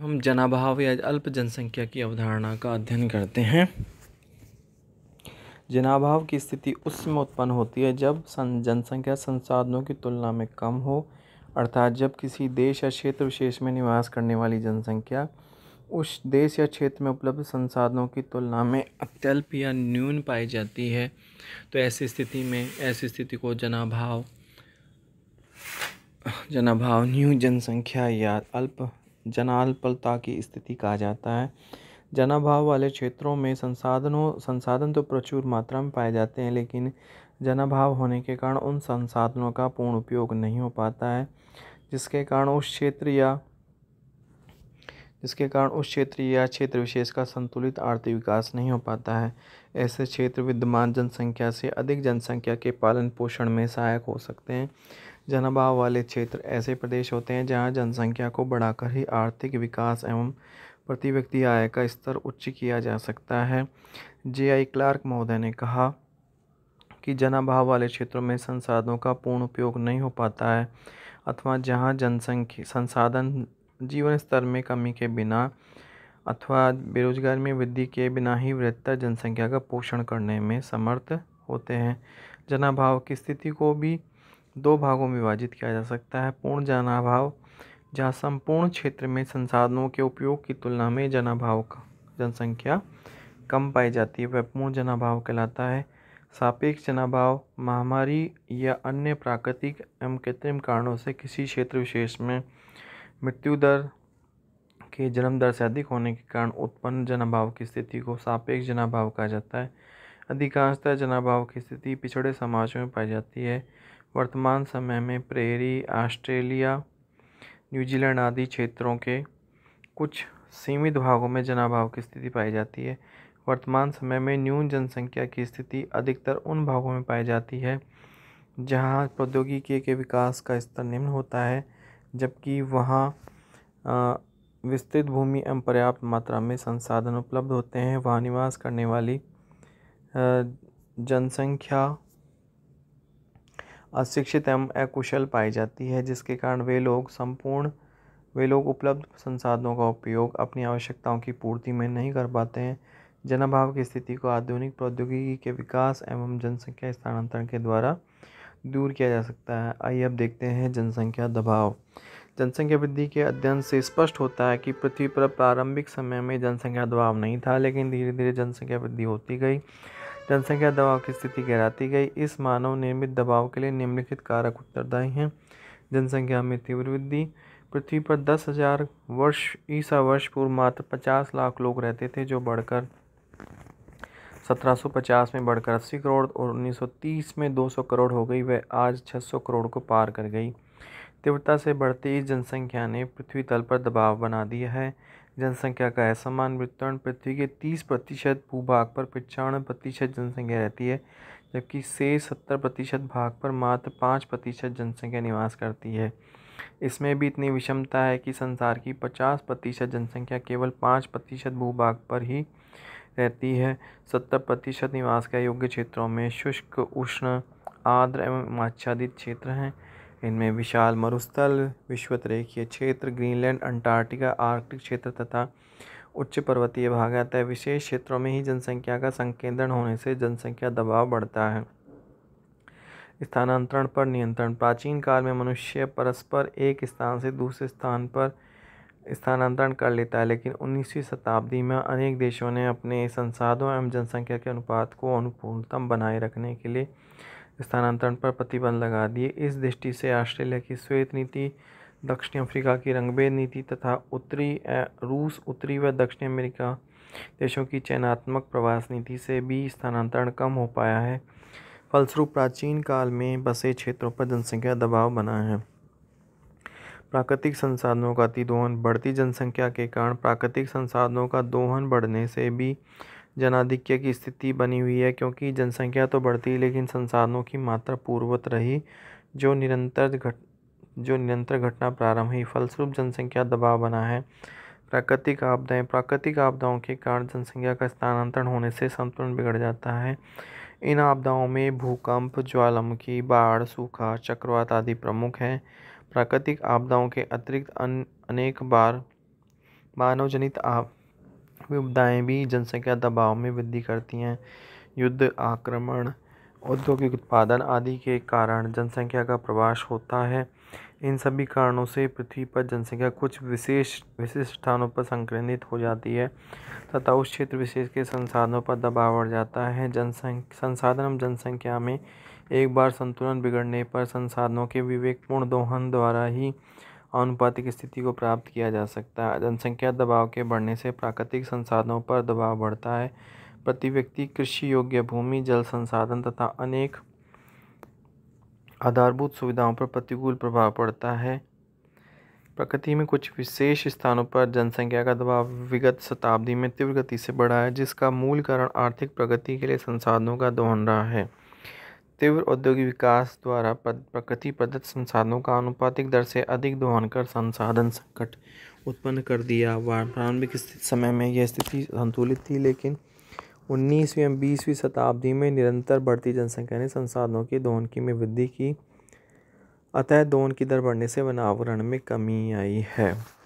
हम जनाभाव या अल्प जनसंख्या की अवधारणा का अध्ययन करते हैं जनाभाव की स्थिति उस समय उत्पन्न होती है जब जनसंख्या संसाधनों की तुलना में कम हो अर्थात जब किसी देश या क्षेत्र विशेष में निवास करने वाली जनसंख्या उस देश या क्षेत्र में उपलब्ध संसाधनों की तुलना में अत्यल्प या न्यून पाई जाती है तो ऐसी स्थिति में ऐसी स्थिति को जनाभाव जनाभाव न्यून जनसंख्या या अल्प जनाल्पलता की स्थिति कहा जाता है जनाभाव वाले क्षेत्रों में संसाधनों संसाधन तो प्रचुर मात्रा में पाए जाते हैं लेकिन जनाभाव होने के कारण उन संसाधनों का पूर्ण उपयोग नहीं हो पाता है जिसके कारण उस क्षेत्र या जिसके कारण उस क्षेत्र या क्षेत्र विशेष का संतुलित आर्थिक विकास नहीं हो पाता है ऐसे क्षेत्र विद्यमान जनसंख्या से अधिक जनसंख्या के पालन पोषण में सहायक हो सकते हैं जनाभाव वाले क्षेत्र ऐसे प्रदेश होते हैं जहाँ जनसंख्या को बढ़ाकर ही आर्थिक विकास एवं प्रति व्यक्ति आय का स्तर उच्च किया जा सकता है जे आई क्लार्क महोदय ने कहा कि जनाभाव वाले क्षेत्रों में संसाधनों का पूर्ण उपयोग नहीं हो पाता है अथवा जहाँ जनसंख्या संसाधन जीवन स्तर में कमी के बिना अथवा बेरोजगारी में वृद्धि के बिना ही वृहत्तर जनसंख्या का पोषण करने में समर्थ होते हैं जनाभाव की स्थिति को भी दो भागों में विभाजित किया जा सकता है पूर्ण जनाभाव जहाँ संपूर्ण क्षेत्र में संसाधनों के उपयोग की तुलना में जनाभाव का जनसंख्या कम पाई जाती है वह पूर्ण जनाभाव कहलाता है सापेक्ष जनाभाव महामारी या अन्य प्राकृतिक एवं कृत्रिम कारणों से किसी क्षेत्र विशेष में मृत्यु दर के जन्म दर से अधिक होने के कारण उत्पन्न जनाभाव की स्थिति को सापेक्ष जनाभाव कहा जाता है अधिकांशतः जनाभाव की स्थिति पिछड़े समाज में पाई जाती है वर्तमान समय में प्रेरी ऑस्ट्रेलिया न्यूजीलैंड आदि क्षेत्रों के कुछ सीमित भागों में जनाभाव की स्थिति पाई जाती है वर्तमान समय में न्यून जनसंख्या की स्थिति अधिकतर उन भागों में पाई जाती है जहाँ प्रौद्योगिकी के विकास का स्तर निम्न होता है जबकि वहाँ विस्तृत भूमि एवं पर्याप्त मात्रा में संसाधन उपलब्ध होते हैं वहाँ निवास करने वाली जनसंख्या अशिक्षित एवं अकुशल पाई जाती है जिसके कारण वे लोग संपूर्ण वे लोग उपलब्ध संसाधनों का उपयोग अपनी आवश्यकताओं की पूर्ति में नहीं कर पाते हैं जनाभाव की स्थिति को आधुनिक प्रौद्योगिकी के विकास एवं जनसंख्या स्थानांतरण के द्वारा दूर किया जा सकता है आइए अब देखते हैं जनसंख्या दबाव जनसंख्या वृद्धि के अध्ययन से स्पष्ट होता है कि पृथ्वी पर प्रारंभिक समय में जनसंख्या दबाव नहीं था लेकिन धीरे धीरे जनसंख्या वृद्धि होती गई जनसंख्या दबाव की स्थिति गहराती गई इस मानव निर्मित दबाव के लिए निम्नलिखित कारक उत्तरदायी हैं जनसंख्या में तीव्र वृद्धि पृथ्वी पर दस हजार वर्ष ईसा वर्ष पूर्व मात्र पचास लाख लोग रहते थे जो बढ़कर सत्रह सौ पचास में बढ़कर अस्सी करोड़ और उन्नीस सौ तीस में दो सौ करोड़ हो गई वह आज सौ करोड़ को पार कर गई तीव्रता से बढ़ती इस जनसंख्या ने पृथ्वी तल पर दबाव बना दिया है जनसंख्या का असमान वितरण पृथ्वी के तीस प्रतिशत भूभाग पर पचानवे प्रतिशत जनसंख्या रहती है जबकि से सत्तर प्रतिशत भाग पर मात्र पाँच प्रतिशत जनसंख्या निवास करती है इसमें भी इतनी विषमता है कि संसार की पचास प्रतिशत जनसंख्या केवल पाँच प्रतिशत भूभाग पर ही रहती है सत्तर प्रतिशत निवास के योग्य क्षेत्रों में शुष्क उष्ण आर्द्र एवं आच्छादित क्षेत्र हैं इनमें विशाल मरुस्थल विश्वतरेखीय क्षेत्र ग्रीनलैंड अंटार्कटिका आर्कटिक क्षेत्र तथा उच्च पर्वतीय भाग है विशेष क्षेत्रों में ही जनसंख्या का संकेंद्रण होने से जनसंख्या दबाव बढ़ता है स्थानांतरण पर नियंत्रण प्राचीन काल में मनुष्य परस्पर एक स्थान से दूसरे स्थान पर स्थानांतरण कर लेता है लेकिन 19वीं शताब्दी में अनेक देशों ने अपने संसाधनों एवं जनसंख्या के अनुपात को अनुकूलतम बनाए रखने के लिए स्थानांतरण पर प्रतिबंध लगा दिए इस दृष्टि से ऑस्ट्रेलिया की श्वेत नीति दक्षिण अफ्रीका की रंगभेद नीति तथा उत्तरी रूस उत्तरी व दक्षिण अमेरिका देशों की चयनात्मक प्रवास नीति से भी स्थानांतरण कम हो पाया है फलस्वरूप प्राचीन काल में बसे क्षेत्रों पर जनसंख्या दबाव बना है प्राकृतिक संसाधनों का अतिदोहन बढ़ती जनसंख्या के कारण प्राकृतिक संसाधनों का दोहन बढ़ने से भी जनाधिक्य की स्थिति बनी हुई है क्योंकि जनसंख्या तो बढ़ती है लेकिन संसाधनों की मात्रा पूर्वत रही जो निरंतर घट जो निरंतर घटना प्रारंभ हुई फलस्वरूप जनसंख्या दबाव बना है प्राकृतिक आपदाएं प्राकृतिक आपदाओं के कारण जनसंख्या का स्थानांतरण होने से संतुलन बिगड़ जाता है इन आपदाओं में भूकंप ज्वालामुखी बाढ़ सूखा चक्रवात आदि प्रमुख हैं प्राकृतिक आपदाओं के अतिरिक्त अन, अनेक बार मानवजनित आप वे भी जनसंख्या दबाव में वृद्धि करती हैं युद्ध आक्रमण औद्योगिक उत्पादन आदि के कारण जनसंख्या का प्रवास होता है इन सभी कारणों से पृथ्वी पर जनसंख्या कुछ विशेष विशिष्ट स्थानों पर संक्रमित हो जाती है तथा उस क्षेत्र विशेष के संसाधनों पर दबाव बढ़ जाता है जनसंख्या संसाधन जनसंख्या में एक बार संतुलन बिगड़ने पर संसाधनों के विवेकपूर्ण दोहन द्वारा ही आनुपातिक स्थिति को प्राप्त किया जा सकता है जनसंख्या दबाव के बढ़ने से प्राकृतिक संसाधनों पर दबाव बढ़ता है प्रति व्यक्ति कृषि योग्य भूमि जल संसाधन तथा अनेक आधारभूत सुविधाओं पर प्रतिकूल प्रभाव पड़ता है प्रकृति में कुछ विशेष स्थानों पर जनसंख्या का दबाव विगत शताब्दी में तीव्र गति से बढ़ा है जिसका मूल कारण आर्थिक प्रगति के लिए संसाधनों का दोहन रहा है तीव्र औद्योगिक विकास द्वारा प्रकृति प्रदत्त संसाधनों का अनुपातिक दर से अधिक दोहन कर संसाधन संकट उत्पन्न कर दिया व प्रारंभिक समय में यह स्थिति संतुलित थी लेकिन 19वीं एवं बीसवीं शताब्दी में निरंतर बढ़ती जनसंख्या ने संसाधनों की में वृद्धि की अतः दोहन की दर बढ़ने से वनावरण में कमी आई है